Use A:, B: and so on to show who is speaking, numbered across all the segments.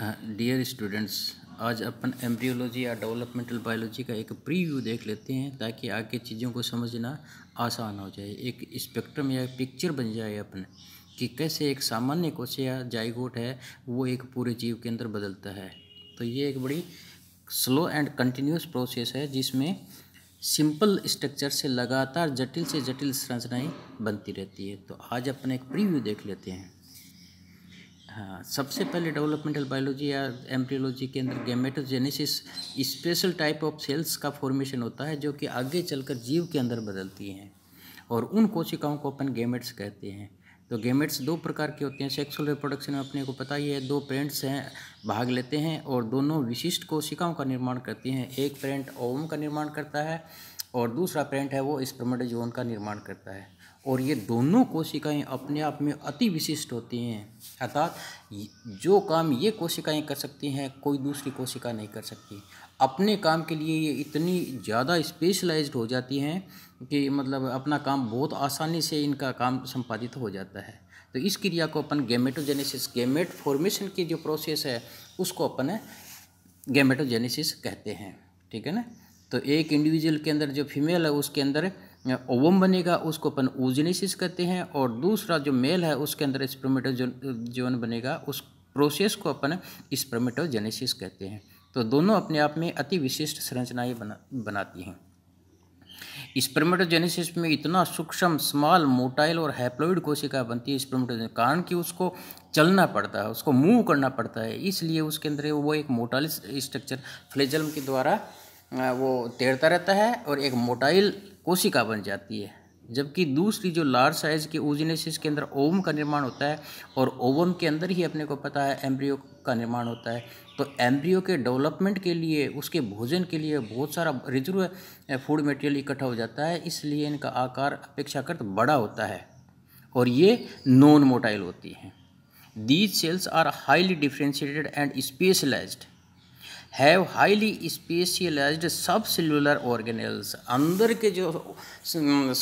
A: dear uh, students आज अपन embryology या डेवलपमेंटल बायोलॉजी का एक प्रीव्यू देख लेते हैं ताकि आगे चीज़ों को समझना आसान हो जाए एक स्पेक्ट्रम या पिक्चर बन जाए अपने कि कैसे एक सामान्य कोश या जाइगोट है वो एक पूरे जीव के अंदर बदलता है तो ये एक बड़ी स्लो एंड कंटिन्यूस प्रोसेस है जिसमें सिंपल स्ट्रक्चर से लगातार जटिल से जटिल संरचनाएँ बनती रहती है तो आज अपन एक प्रीव्यू देख लेते हैं हाँ सबसे पहले डेवलपमेंटल बायोलॉजी या एम्ब्रियोलॉजी के अंदर gametogenesis special type of cells का फॉर्मेशन होता है जो कि आगे चलकर जीव के अंदर बदलती हैं और उन कोशिकाओं को अपन गेमेट्स कहते हैं तो गेमेट्स दो प्रकार के होते हैं सेक्सुअल रिप्रोडक्शन में अपने को पता ही है दो पेरेंट्स हैं भाग लेते हैं और दोनों विशिष्ट कोशिकाओं का निर्माण करती हैं एक पेरेंट ओम का निर्माण करता है और दूसरा पेरेंट है वो स्प्रमेडोजोन का निर्माण करता है और ये दोनों कोशिकाएं अपने आप में अति विशिष्ट होती हैं अर्थात जो काम ये कोशिकाएं कर सकती हैं कोई दूसरी कोशिका नहीं कर सकती अपने काम के लिए ये इतनी ज़्यादा स्पेशलाइज्ड हो जाती हैं कि मतलब अपना काम बहुत आसानी से इनका काम संपादित हो जाता है तो इस क्रिया को अपन गेमेटोजेनेसिस गेमेट फॉर्मेशन की जो प्रोसेस है उसको अपन गेमेटोजेनेसिस कहते हैं ठीक है ना तो एक इंडिविजुअल के अंदर जो फीमेल है उसके अंदर ओवम बनेगा उसको अपन ओजिनेसिस कहते हैं और दूसरा जो मेल है उसके अंदर स्प्रोमेटोजोन जोन बनेगा उस प्रोसेस को अपन स्प्रोमेटोजेनेसिस कहते हैं तो दोनों अपने आप में अति विशिष्ट संरचनाएँ बना बनाती हैं स्प्रमेटोजेनेसिस में इतना सूक्ष्म स्मॉल मोटाइल और हैप्लोइड कोशिका बनती है स्पर्मेटोजेन कारण कि उसको चलना पड़ता है उसको मूव करना पड़ता है इसलिए उसके अंदर वो एक मोटाइल स्ट्रक्चर फ्लेजल के द्वारा वो तैरता रहता है और एक मोटाइल कोशिका बन जाती है जबकि दूसरी जो लार्ज साइज़ की ओजिनेसिस के अंदर ओवम का निर्माण होता है और ओवम के अंदर ही अपने को पता है एम्ब्रियो का निर्माण होता है तो एम्ब्रियो के डेवलपमेंट के लिए उसके भोजन के लिए बहुत सारा रिजर्व फूड मटेरियल इकट्ठा हो जाता है इसलिए इनका आकार अपेक्षाकृत बड़ा होता है और ये नॉन मोटाइल होती हैं these cells are highly differentiated and specialised have highly specialise sub cellular organelles अंदर के जो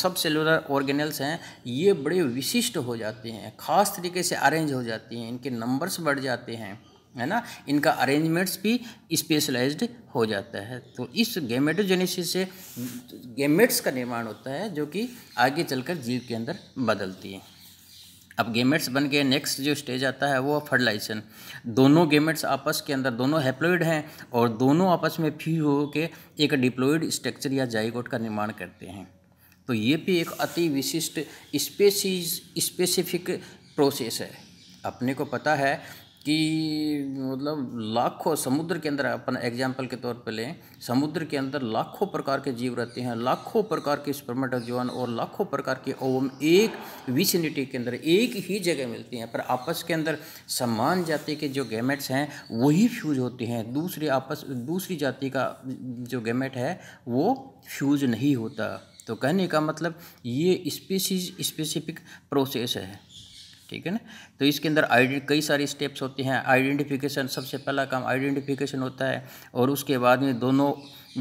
A: सब सेलुलर ऑर्गेनल्स हैं ये बड़े विशिष्ट हो जाते हैं ख़ास तरीके से अरेंज हो जाते हैं इनके नंबर्स बढ़ जाते हैं है ना इनका अरेंजमेंट्स भी स्पेशलाइज्ड हो जाता है तो इस गेमेटोजेनेसिस से गेमेट्स का निर्माण होता है जो कि आगे चलकर जीव के अंदर बदलती है अब गेमेट्स बन के नेक्स्ट जो स्टेज आता है वो फर्टिलाइजेशन दोनों गेमेट्स आपस के अंदर दोनों हैप्लोइड हैं और दोनों आपस में हो के एक डिप्लोइड स्ट्रक्चर या जाइगोट का निर्माण करते हैं तो ये भी एक अति विशिष्ट स्पेसीज स्पेसिफिक प्रोसेस है अपने को पता है कि मतलब लाखों समुद्र के अंदर अपन एग्जाम्पल के तौर पर लें समुद्र के अंदर लाखों प्रकार के जीव रहते हैं लाखों प्रकार के जीवन और लाखों प्रकार के ओवम एक विसिनिटी के अंदर एक ही जगह मिलती हैं पर आपस के अंदर समान जाति के जो गेमेट्स हैं वही फ्यूज होते हैं दूसरे आपस दूसरी जाति का जो गेमेट है वो फ्यूज नहीं होता तो कहने का मतलब ये स्पीसीज स्पेसिफिक प्रोसेस है ठीक है ना तो इसके अंदर कई सारे स्टेप्स होते हैं आइडेंटिफिकेशन सबसे पहला काम आइडेंटिफिकेशन होता है और उसके बाद में दोनों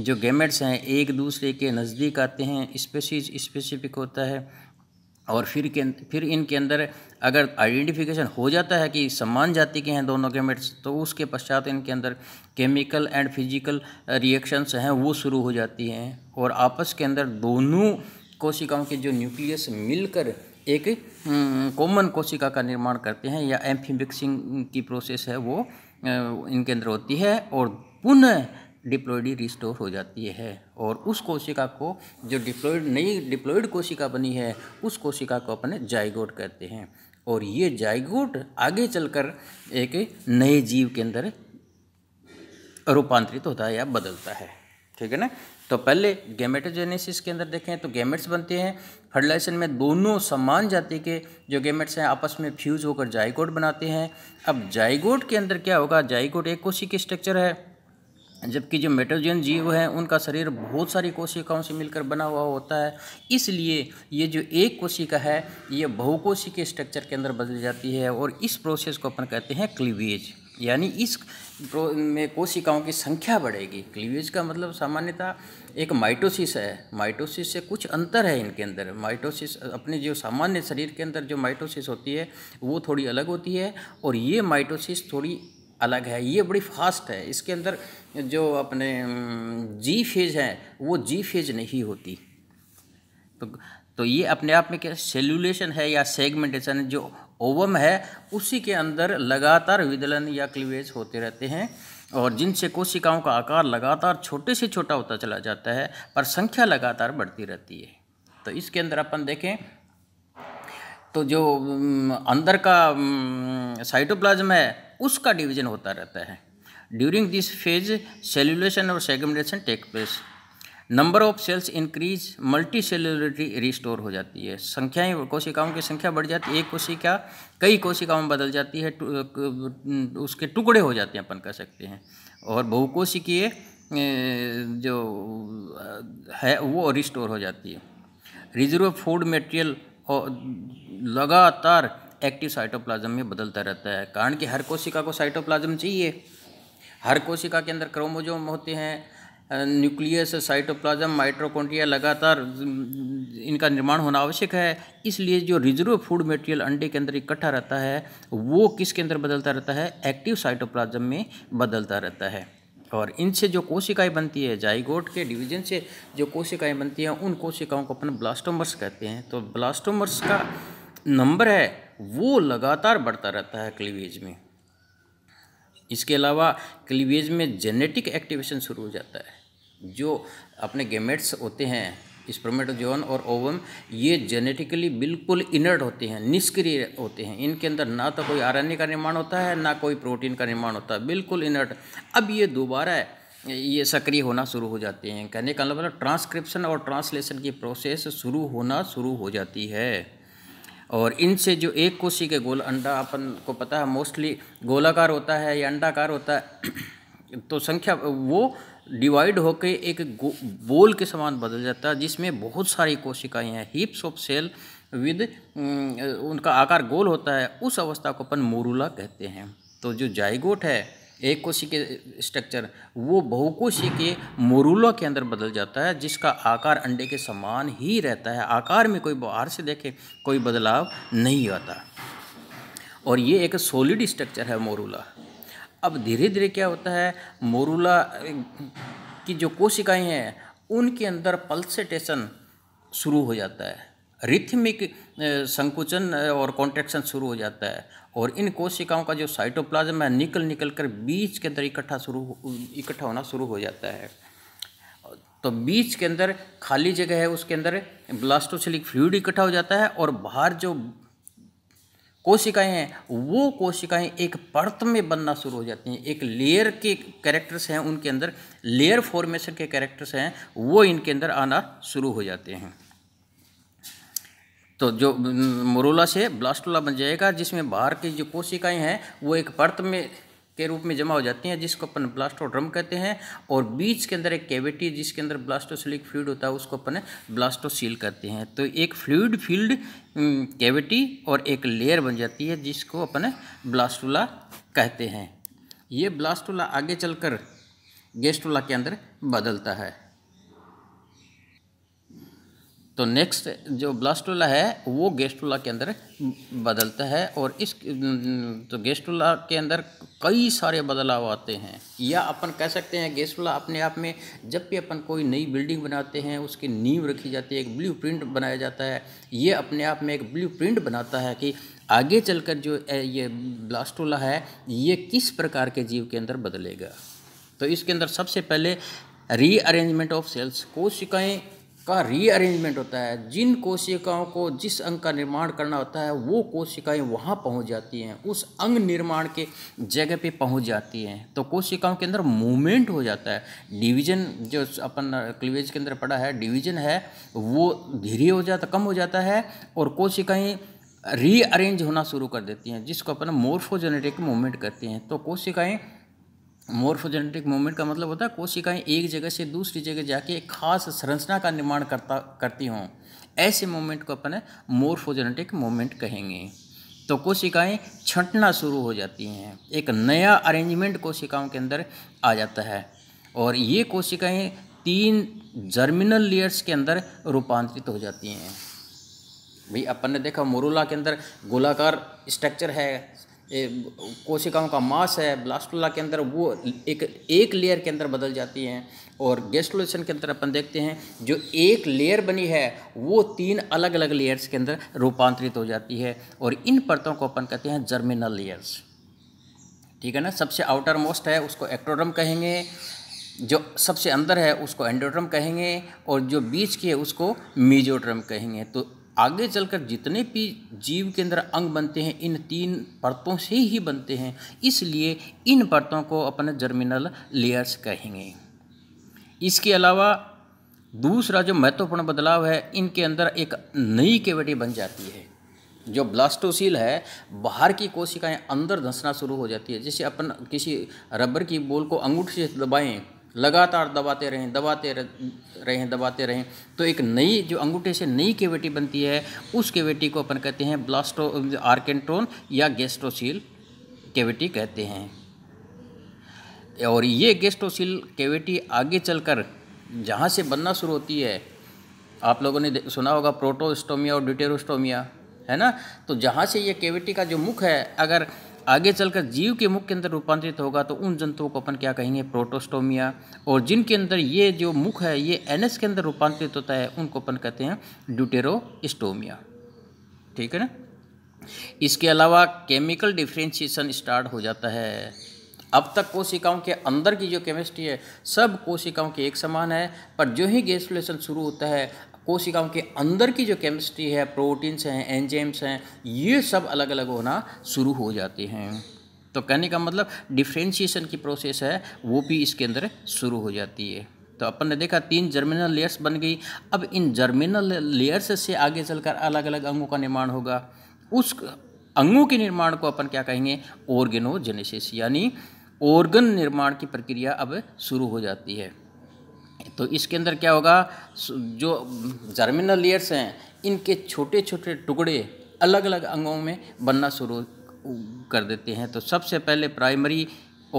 A: जो गेमेट्स हैं एक दूसरे के नज़दीक आते हैं स्पेसीज स्पेसिफिक होता है और फिर के फिर इनके अंदर अगर आइडेंटिफिकेशन हो जाता है कि समान जाति के हैं दोनों गेमेट्स तो उसके पश्चात इनके अंदर केमिकल एंड फिजिकल रिएक्शंस हैं वो शुरू हो जाती हैं और आपस के अंदर दोनों कोशिकाओं के जो न्यूक्लियस मिलकर एक हम्म, कॉमन कोशिका का निर्माण करते हैं या एम्फीमिक्सिंग की प्रोसेस है वो इनके अंदर होती है और पुनः डिप्लोइडी रिस्टोर हो जाती है और उस कोशिका को जो डिप्लोइड नई डिप्लोइड कोशिका बनी है उस कोशिका को अपने जाइगोट कहते हैं और ये जाइगोट आगे चलकर एक नए जीव के अंदर रूपांतरित होता है या बदलता है ठीक है ना तो पहले गेमेटोजेनेसिस के अंदर देखें तो गेमेट्स बनते हैं फर्टिलाइजेशन में दोनों समान जाति के जो गेमेट्स हैं आपस में फ्यूज होकर जाइगोट बनाते हैं अब जाइगोट के अंदर क्या होगा जाइगोट एक कोशी की स्ट्रक्चर है जबकि जो मेटोजन जीव हैं उनका शरीर बहुत सारी कोशिकाओं से मिलकर बना हुआ होता है इसलिए ये जो एक कोशिका है ये बहुकोशी के स्ट्रक्चर के अंदर बदल जाती है और इस प्रोसेस को अपन कहते हैं क्लीवेज यानी इस में कोशिकाओं की संख्या बढ़ेगी क्लीवेज का मतलब सामान्यतः एक माइटोसिस है माइटोसिस से कुछ अंतर है इनके अंदर माइटोसिस अपने जो सामान्य शरीर के अंदर जो माइटोसिस होती है वो थोड़ी अलग होती है और ये माइटोसिस थोड़ी अलग है ये बड़ी फास्ट है इसके अंदर जो अपने जी फेज है वो जी फेज नहीं होती तो तो ये अपने आप में क्या सेल्यूलेशन है या सेगमेंटेशन जो ओवम है उसी के अंदर लगातार विदलन या क्लिवेज होते रहते हैं और जिनसे कोशिकाओं का आकार लगातार छोटे से छोटा होता चला जाता है पर संख्या लगातार बढ़ती रहती है तो इसके अंदर अपन देखें तो जो अंदर का साइटोप्लाज्म है उसका डिवीजन होता रहता है ड्यूरिंग दिस फेज सेल्यूलेशन और segmentation take place number of cells increase multi cellularity restore हो जाती है संख्याएं कोशिकाओं की संख्या बढ़ जाती है एक कोशिका कई कोशिकाओं में बदल जाती है उसके टुकड़े हो जाते हैं अपन कह सकते हैं और बहुकोशिकीय जो है वो रिस्टोर हो जाती है रिजर्व फूड मटेरियल और लगातार एक्टिव साइटोप्लाज्म में बदलता रहता है कारण कि हर कोशिका को साइटोप्लाज्म चाहिए हर कोशिका के अंदर क्रोमोजोम होते हैं न्यूक्लियस साइटोप्लाज्म माइट्रोकोन्टिया लगातार इनका निर्माण होना आवश्यक है इसलिए जो रिजर्व फूड मटेरियल अंडे के अंदर इकट्ठा रहता है वो किसके अंदर बदलता रहता है एक्टिव साइटोप्लाज्म में बदलता रहता है और इनसे जो कोशिकाएं बनती है जाइगोट के डिवीजन से जो कोशिकाएं बनती हैं उन कोशिकाओं को अपन ब्लास्टोमर्स कहते हैं तो ब्लास्टोमर्स का नंबर है वो लगातार बढ़ता रहता है क्लीवेज में इसके अलावा क्लीवेज में जेनेटिक एक्टिवेशन शुरू हो जाता है जो अपने गेमेट्स होते हैं स्प्रोमेटोजोन और ओवम ये जेनेटिकली बिल्कुल इनर्ट होते हैं निष्क्रिय होते हैं इनके अंदर ना तो कोई आर का निर्माण होता है ना कोई प्रोटीन का निर्माण होता है बिल्कुल इनर्ट अब ये दोबारा ये सक्रिय होना शुरू हो जाते हैं कहने का मतलब ट्रांसक्रिप्शन और ट्रांसलेशन की प्रोसेस शुरू होना शुरू हो जाती है और इनसे जो एक कोशी के गोल अंडा अपन को पता है मोस्टली गोलाकार होता है या अंडाकार होता है तो संख्या वो डिवाइड होकर एक बोल के समान बदल जाता है जिसमें बहुत सारी कोशिकाएं हैं हिप्स ऑफ सेल विद उनका आकार गोल होता है उस अवस्था को अपन मोरूला कहते हैं तो जो जाइगोट है एक कोशी के स्ट्रक्चर वो बहुकोशी के मोरूला के अंदर बदल जाता है जिसका आकार अंडे के समान ही रहता है आकार में कोई बाहर से देखे कोई बदलाव नहीं आता और ये एक सॉलिड स्ट्रक्चर है मोरूला अब धीरे धीरे क्या होता है मोरूला की जो कोशिकाएं हैं उनके अंदर पल्सेटेशन शुरू हो जाता है रिथमिक संकुचन और कॉन्ट्रेक्शन शुरू हो जाता है और इन कोशिकाओं का जो साइटोप्लाज्म है निकल निकल कर बीच के अंदर इकट्ठा शुरू इकट्ठा होना शुरू हो जाता है तो बीच के अंदर खाली जगह है उसके अंदर ब्लास्टोसिलिक फ्लूड इकट्ठा हो जाता है और बाहर जो कोशिकाएं हैं वो कोशिकाएं एक परत में बनना शुरू हो जाती हैं एक लेयर के कैरेक्टर्स हैं उनके अंदर लेयर फॉर्मेशन के कैरेक्टर्स हैं वो इनके अंदर आना शुरू हो जाते हैं तो जो मुरोला से ब्लास्टोला बन जाएगा जिसमें बाहर की जो कोशिकाएं हैं वो एक परत में के रूप में जमा हो जाती हैं जिसको अपन ब्लास्टोड्रम कहते हैं और बीच के अंदर एक कैविटी जिसके अंदर ब्लास्टोसिलिक फ्लूड होता है उसको अपन ब्लास्टोसील कहते हैं तो एक फ्लूड फील्ड कैविटी और एक लेयर बन जाती है जिसको अपन ब्लास्टोला कहते हैं ये ब्लास्टोला आगे चलकर गेस्टोला के अंदर बदलता है तो नेक्स्ट जो ब्लास्टोला है वो गेस्टोला के अंदर बदलता है और इस तो गेस्टोला के अंदर कई सारे बदलाव आते हैं या अपन कह सकते हैं गेस्टोला अपने आप में जब भी अपन कोई नई बिल्डिंग बनाते हैं उसकी नींव रखी जाती है एक ब्लू प्रिंट बनाया जाता है ये अपने आप में एक ब्लू प्रिंट बनाता है कि आगे चलकर जो ये ब्लास्टोला है ये किस प्रकार के जीव के अंदर बदलेगा तो इसके अंदर सबसे पहले रीअरेंजमेंट ऑफ सेल्स कोशिकाएं का रीअरेंजमेंट होता है जिन कोशिकाओं को जिस अंग का निर्माण करना होता है वो कोशिकाएं वहाँ पहुँच जाती हैं उस अंग निर्माण के जगह पे पहुँच जाती हैं तो कोशिकाओं के अंदर मूवमेंट हो जाता है डिवीजन जो अपन क्लीवेज के अंदर पड़ा है डिवीजन है वो धीरे हो जाता कम हो जाता है और कोशिकाएँ रीअरेंज होना शुरू कर देती हैं जिसको अपन मोर्फोजेनेटिक मूवमेंट करती हैं तो कोशिकाएँ मोर्फोजेनेटिक मूवमेंट का मतलब होता है कोशिकाएं एक जगह से दूसरी जगह जाके एक खास संरचना का निर्माण करता करती हों ऐसे मूवमेंट को अपन मोर्फोजेनेटिक मूवमेंट कहेंगे तो कोशिकाएं छंटना शुरू हो जाती हैं एक नया अरेंजमेंट कोशिकाओं के अंदर आ जाता है और ये कोशिकाएं तीन जर्मिनल लेयर्स के अंदर रूपांतरित हो जाती हैं भाई अपन ने देखा मोरूला के अंदर गोलाकार स्ट्रक्चर है कोशिकाओं का मास है ब्लास्टोला के अंदर वो एक एक लेयर के अंदर बदल जाती हैं और गेस्टोलेशन के अंदर अपन देखते हैं जो एक लेयर बनी है वो तीन अलग अलग लेयर्स के अंदर रूपांतरित हो जाती है और इन परतों को अपन कहते हैं जर्मिनल लेयर्स ठीक है ना सबसे आउटर मोस्ट है उसको एक्ट्रोडम कहेंगे जो सबसे अंदर है उसको एंडोड्रम कहेंगे और जो बीच की है उसको मीजोड्रम कहेंगे तो आगे चलकर जितने भी जीव के अंदर अंग बनते हैं इन तीन परतों से ही बनते हैं इसलिए इन परतों को अपने जर्मिनल लेयर्स कहेंगे इसके अलावा दूसरा जो महत्वपूर्ण बदलाव है इनके अंदर एक नई केवटी बन जाती है जो ब्लास्टोसील है बाहर की कोशिकाएं अंदर धंसना शुरू हो जाती है जैसे अपन किसी रबर की बोल को अंगूठे से दबाएं लगातार दबाते रहें दबाते रहें दबाते रहें तो एक नई जो अंगूठे से नई केविटी बनती है उस केविटी को अपन कहते हैं ब्लास्टो आर्केंट्रोन या गेस्ट्रोसील केविटी कहते हैं और ये गेस्ट्रोसील केविटी आगे चलकर जहाँ से बनना शुरू होती है आप लोगों ने सुना होगा प्रोटोस्टोमिया और डिटेरोस्टोमिया है ना तो जहाँ से ये केविटी का जो मुख है अगर आगे चलकर जीव के मुख के अंदर रूपांतरित होगा तो उन जंतुओं को अपन क्या कहेंगे प्रोटोस्टोमिया और जिनके अंदर ये जो मुख है ये एनएस के अंदर रूपांतरित होता है उनको अपन कहते हैं ड्यूटेरोस्टोमिया ठीक है ना इसके अलावा केमिकल डिफ्रेंशिएशन स्टार्ट हो जाता है अब तक कोशिकाओं के अंदर की जो केमिस्ट्री है सब कोशिकाओं की एक समान है पर जो ही गैसोलेशन शुरू होता है कोशिकाओं के अंदर की जो केमिस्ट्री है प्रोटीन्स हैं एंजाइम्स हैं ये सब अलग अलग होना शुरू हो जाते हैं तो कहने का मतलब डिफ्रेंशिएशन की प्रोसेस है वो भी इसके अंदर शुरू हो जाती है तो अपन ने देखा तीन जर्मिनल लेयर्स बन गई अब इन जर्मिनल लेयर्स से आगे चलकर अलग अलग अंगों का निर्माण होगा उस अंगों के निर्माण को अपन क्या कहेंगे ऑर्गेनोजेनेसिस यानी ऑर्गन निर्माण की प्रक्रिया अब शुरू हो जाती है तो इसके अंदर क्या होगा जो जर्मिनल लेयर्स हैं इनके छोटे छोटे टुकड़े अलग अलग अंगों में बनना शुरू कर देते हैं तो सबसे पहले प्राइमरी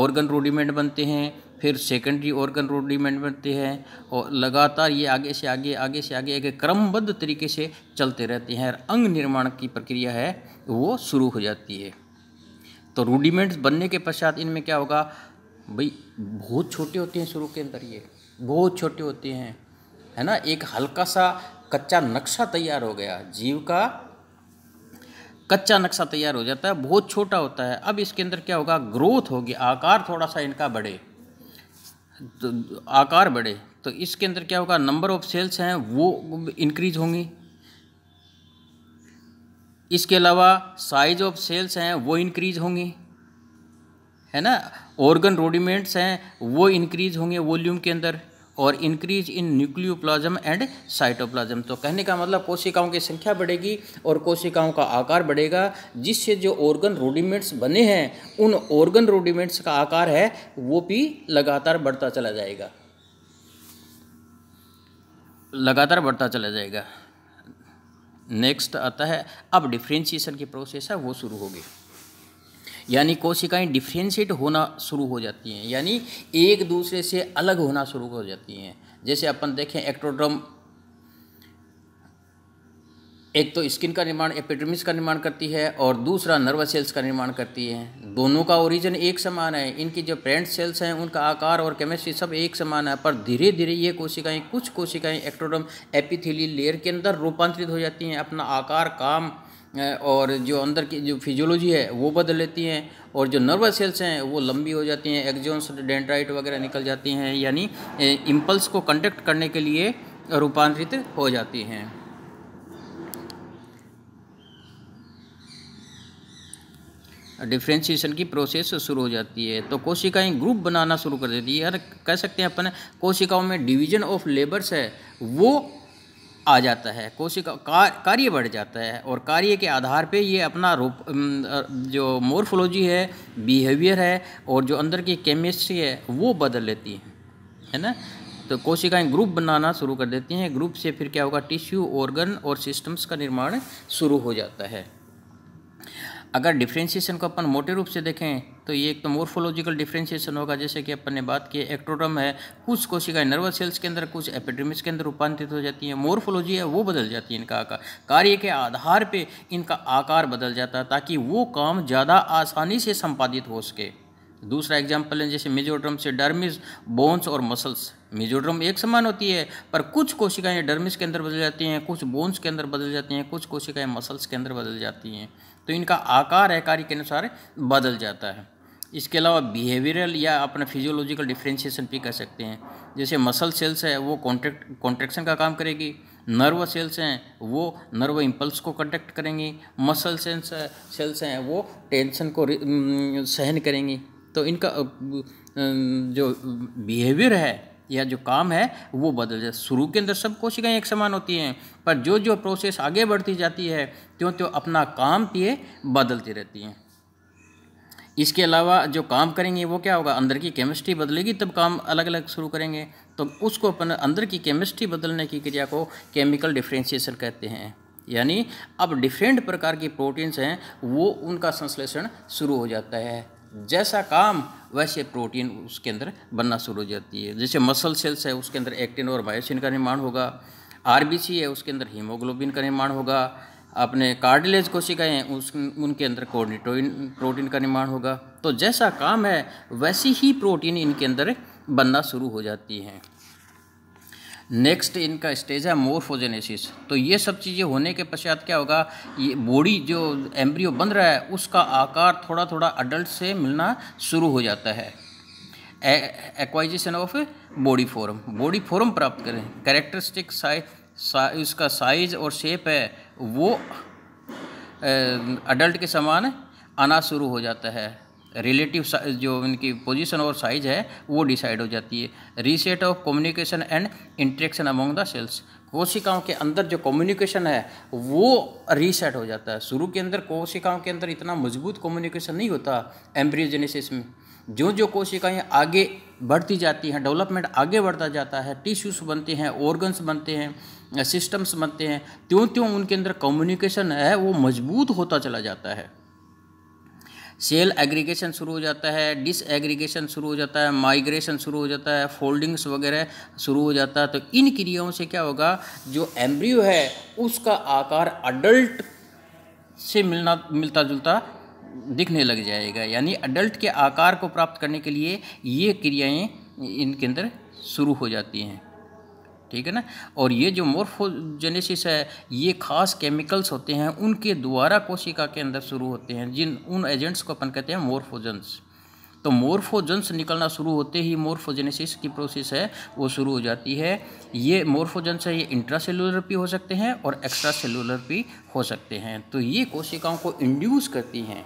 A: ऑर्गन रूडिमेंट बनते हैं फिर सेकेंडरी ऑर्गन रूडिमेंट बनते हैं और लगातार ये आगे से आगे आगे से आगे एक क्रमबद्ध तरीके से चलते रहते हैं और अंग निर्माण की प्रक्रिया है वो शुरू हो जाती है तो रूडिमेंट्स बनने के पश्चात इनमें क्या होगा भाई बहुत छोटे होते हैं शुरू के अंदर ये बहुत छोटे होते हैं है ना एक हल्का सा कच्चा नक्शा तैयार हो गया जीव का कच्चा नक्शा तैयार हो जाता है बहुत छोटा होता है अब इसके अंदर क्या होगा ग्रोथ होगी आकार थोड़ा सा इनका बढ़े तो आकार बढ़े तो इसके अंदर क्या होगा नंबर ऑफ सेल्स हैं वो इंक्रीज होंगी इसके अलावा साइज ऑफ सेल्स हैं वो इंक्रीज होंगे है ना ऑर्गन रोडिमेंट्स हैं वो इंक्रीज होंगे वॉल्यूम के अंदर और increase in nucleoplasm and cytoplasm तो कहने का मतलब कोशिकाओं की संख्या बढ़ेगी और कोशिकाओं का आकार बढ़ेगा जिससे जो ऑर्गन रोडिमेंट्स बने हैं उन ऑर्गन रोडिमेंट्स का आकार है वो भी लगातार बढ़ता चला जाएगा लगातार बढ़ता चला जाएगा नेक्स्ट आता है अब डिफ्रेंशिएशन की प्रोसेस है वो शुरू होगी यानी कोशिकाएं डिफ्रेंशिएट होना शुरू हो जाती हैं यानी एक दूसरे से अलग होना शुरू हो जाती हैं जैसे अपन देखें एक्टोड्रम एक तो स्किन का निर्माण एपिडर्मिस का निर्माण करती है और दूसरा नर्वस सेल्स का निर्माण करती है दोनों का ओरिजिन एक समान है इनकी जो पेरेंट सेल्स हैं उनका आकार और केमिस्ट्री सब एक समान है पर धीरे धीरे ये कोशिकाएं कुछ कोशिकाएं एक्टोडम एपिथिली लेयर के अंदर रूपांतरित हो जाती हैं अपना आकार काम और जो अंदर की जो फिजियोलॉजी है वो बदल लेती हैं और जो नर्वस सेल्स हैं वो लंबी हो जाती हैं एक्जोन्स डेंड्राइट वगैरह निकल जाती हैं यानी इम्पल्स को कंडक्ट करने के लिए रूपांतरित हो जाती हैं डिफ्रेंशिएशन की प्रोसेस शुरू हो जाती है तो कोशिकाएं ग्रुप बनाना शुरू कर देती है यार कह सकते हैं अपन कोशिकाओं में डिवीजन ऑफ लेबर्स है वो आ जाता है कोशिका का, कार्य बढ़ जाता है और कार्य के आधार पे ये अपना रूप जो मोर्फोलॉजी है बिहेवियर है और जो अंदर की केमिस्ट्री है वो बदल लेती है है ना तो कोशिकाएं ग्रुप बनाना शुरू कर देती हैं ग्रुप से फिर क्या होगा टिश्यू ऑर्गन और सिस्टम्स का निर्माण शुरू हो जाता है अगर डिफ्रेंशिएशन को अपन मोटे रूप से देखें तो ये एक तो मोर्फोलॉजिकल डिफ्रेंशिएशन होगा जैसे कि अपन ने बात की एक्ट्रोडम है कुछ कोशिकाएं नर्वस सेल्स के अंदर कुछ एपिड्रमिस के अंदर रूपांतरित हो जाती हैं मोर्फोलॉजी है वो बदल जाती है इनका आकार कार्य के आधार पे इनका आकार बदल जाता है ताकि वो काम ज़्यादा आसानी से संपादित हो सके दूसरा एग्जाम्पल है जैसे मिजोड्रम से डर्मिस बोन्स और मसल्स मिजोड्रम एक समान होती है पर कुछ कोशिकाएँ डर्मिस के अंदर बदल जाती हैं कुछ बोन्स के अंदर बदल जाती हैं कुछ कोशिकाएँ मसल्स के अंदर बदल जाती हैं तो इनका आकार है कार्य के अनुसार बदल जाता है इसके अलावा बिहेवियरल या अपना फिजियोलॉजिकल डिफ्रेंशिएशन भी कर सकते हैं जैसे मसल सेल्स है वो कॉन्ट्रैक्ट कॉन्ट्रेक्शन का काम करेगी नर्व सेल्स हैं वो नर्व इम्पल्स को कंडक्ट करेंगी मसल सेल्स सेल्स हैं वो टेंशन को सहन करेंगी तो इनका जो बिहेवियर है या जो काम है वो बदल जाए शुरू के अंदर सब कोशिकाएँ एक समान होती हैं पर जो जो प्रोसेस आगे बढ़ती जाती है त्यों त्यों अपना काम ये बदलती रहती हैं इसके अलावा जो काम करेंगे वो क्या होगा अंदर की केमिस्ट्री बदलेगी तब काम अलग अलग शुरू करेंगे तो उसको अपन अंदर की केमिस्ट्री बदलने की क्रिया को केमिकल डिफ्रेंशिएशन कहते हैं यानी अब डिफरेंट प्रकार की प्रोटीन्स हैं वो उनका संश्लेषण शुरू हो जाता है जैसा काम वैसे प्रोटीन उसके अंदर बनना शुरू हो जाती है जैसे मसल सेल्स है उसके अंदर एक्टिन और मायोसिन का निर्माण होगा आरबीसी है उसके अंदर हीमोग्लोबिन का निर्माण होगा अपने कार्डिलेज कोशिकाएं हैं उस उनके अंदर कोर्डिटोइन प्रोटीन का निर्माण होगा तो जैसा काम है वैसी ही प्रोटीन इनके अंदर बनना शुरू हो जाती हैं नेक्स्ट इनका स्टेज है मोरफोजेनेसिस तो ये सब चीज़ें होने के पश्चात क्या होगा ये बॉडी जो एम्ब्रियो बन रहा है उसका आकार थोड़ा थोड़ा अडल्ट से मिलना शुरू हो जाता है acquisition of body form body form प्राप्त करें कैरेक्टरिस्टिक साइज सा, उसका साइज और शेप है वो अडल्ट के समान आना शुरू हो जाता है रिलेटिव जो उनकी पोजीशन और साइज है वो डिसाइड हो जाती है reset of communication and interaction among the cells कोशिकाओं के अंदर जो कम्युनिकेशन है वो रीसेट हो जाता है शुरू के अंदर कोशिकाओं के अंदर इतना मजबूत कम्युनिकेशन नहीं होता एम्ब्रियोजेनेसिस में जो जो कोशिकाएं आगे बढ़ती जाती हैं डेवलपमेंट आगे बढ़ता जाता है टिश्यूज बनते हैं ऑर्गन्स बनते हैं सिस्टम्स बनते हैं त्यों त्यों उनके अंदर कम्युनिकेशन है वो मजबूत होता चला जाता है सेल एग्रीगेशन शुरू हो जाता है डिस एग्रीगेशन शुरू हो जाता है माइग्रेशन शुरू हो जाता है फोल्डिंग्स वगैरह शुरू हो जाता है तो इन क्रियाओं से क्या होगा जो एम्ब्रियो है उसका आकार अडल्ट से मिलना मिलता जुलता दिखने लग जाएगा यानी अडल्ट के आकार को प्राप्त करने के लिए ये क्रियाएं इनके अंदर शुरू हो जाती हैं ठीक है ना और ये जो मोर्फोजेनेसिस है ये खास केमिकल्स होते हैं उनके द्वारा कोशिका के अंदर शुरू होते हैं जिन उन एजेंट्स को अपन कहते हैं मोर्फोजेंस तो मोर्फोजेंस निकलना शुरू होते ही मोर्फोजेनेसिस की प्रोसेस है वो शुरू हो जाती है ये मोर्फोजेंस है ये इंट्रासेलुलर भी हो सकते हैं और एक्स्ट्रा सेलुलर भी हो सकते हैं तो ये कोशिकाओं को इंड्यूस करती हैं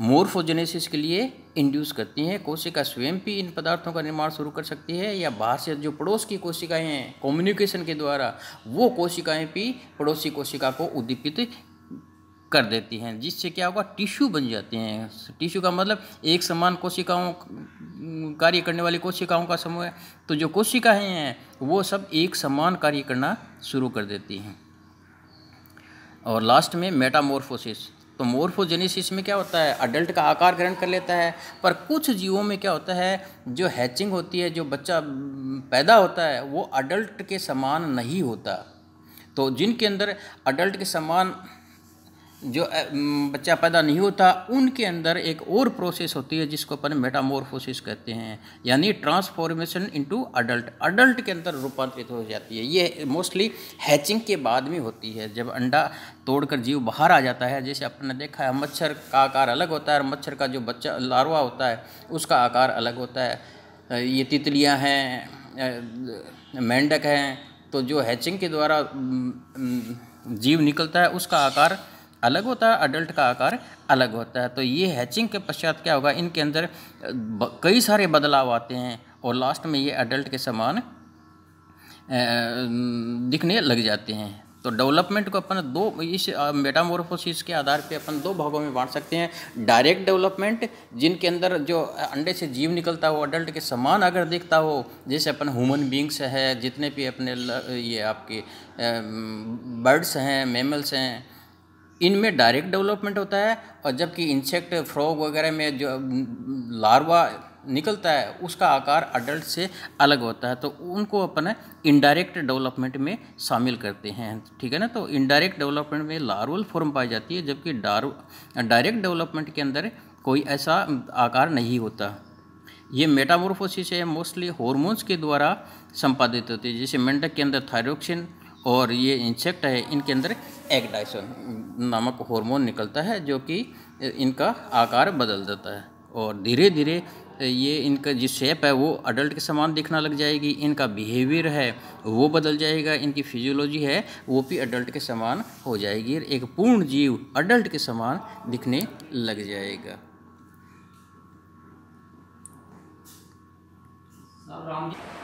A: मोर्फोजेनेसिस के लिए इंड्यूस करती हैं कोशिका स्वयं भी इन पदार्थों का निर्माण शुरू कर सकती है या बाहर से जो पड़ोस की कोशिकाएं हैं कम्युनिकेशन के द्वारा वो कोशिकाएं भी पड़ोसी कोशिका को उद्दीपित कर देती हैं जिससे क्या होगा टिश्यू बन जाते हैं टिश्यू का मतलब एक समान कोशिकाओं कार्य करने वाली कोशिकाओं का समूह है तो जो कोशिकाएं हैं वो सब एक समान कार्य करना शुरू कर देती हैं और लास्ट में मेटामोर्फोसिस तो मोर्फोजेनेसिस में क्या होता है अडल्ट का आकार ग्रहण कर लेता है पर कुछ जीवों में क्या होता है जो हैचिंग होती है जो बच्चा पैदा होता है वो अडल्ट के समान नहीं होता तो जिनके अंदर अडल्ट के समान जो बच्चा पैदा नहीं होता उनके अंदर एक और प्रोसेस होती है जिसको अपन मेटामोरफोसिस कहते हैं यानी ट्रांसफॉर्मेशन इनटू अडल्ट अडल्ट के अंदर रूपांतरित हो जाती है ये मोस्टली हैचिंग के बाद में होती है जब अंडा तोड़कर जीव बाहर आ जाता है जैसे अपन ने देखा है मच्छर का आकार अलग होता है और मच्छर का जो बच्चा लारवा होता है उसका आकार अलग होता है ये तितलियाँ हैं मेंढक हैं तो जो हैचिंग के द्वारा जीव निकलता है उसका आकार अलग होता है अडल्ट का आकार अलग होता है तो ये हैचिंग के पश्चात क्या होगा इनके अंदर कई सारे बदलाव आते हैं और लास्ट में ये अडल्ट के समान दिखने लग जाते हैं तो डेवलपमेंट को अपन दो इस मेटामोरफोसिस के आधार पे अपन दो भागों में बांट सकते हैं डायरेक्ट डेवलपमेंट जिनके अंदर जो अंडे से जीव निकलता हो अडल्ट के समान अगर दिखता हो जैसे अपन ह्यूमन बींग्स है जितने भी अपने ये आपके बर्ड्स हैं मेमल्स हैं इनमें डायरेक्ट डेवलपमेंट होता है और जबकि इंसेक्ट फ्रॉग वगैरह में जो लार्वा निकलता है उसका आकार अडल्ट से अलग होता है तो उनको अपन इनडायरेक्ट डेवलपमेंट में शामिल करते हैं ठीक है ना तो इनडायरेक्ट डेवलपमेंट में लार्वल फॉर्म पाई जाती है जबकि डायरेक्ट डेवलपमेंट के अंदर कोई ऐसा आकार नहीं होता ये मेटामोरफोसिस है मोस्टली हॉर्मोन्स के द्वारा संपादित होती है जैसे मेंढक के अंदर थायरोक्सिन और ये इंसेक्ट है इनके अंदर एगडाइसन नामक हार्मोन निकलता है जो कि इनका आकार बदल देता है और धीरे धीरे ये इनका जो शेप है वो अडल्ट के समान दिखना लग जाएगी इनका बिहेवियर है वो बदल जाएगा इनकी फिजियोलॉजी है वो भी अडल्ट के समान हो जाएगी एक पूर्ण जीव अडल्ट के समान दिखने लग जाएगा राम जी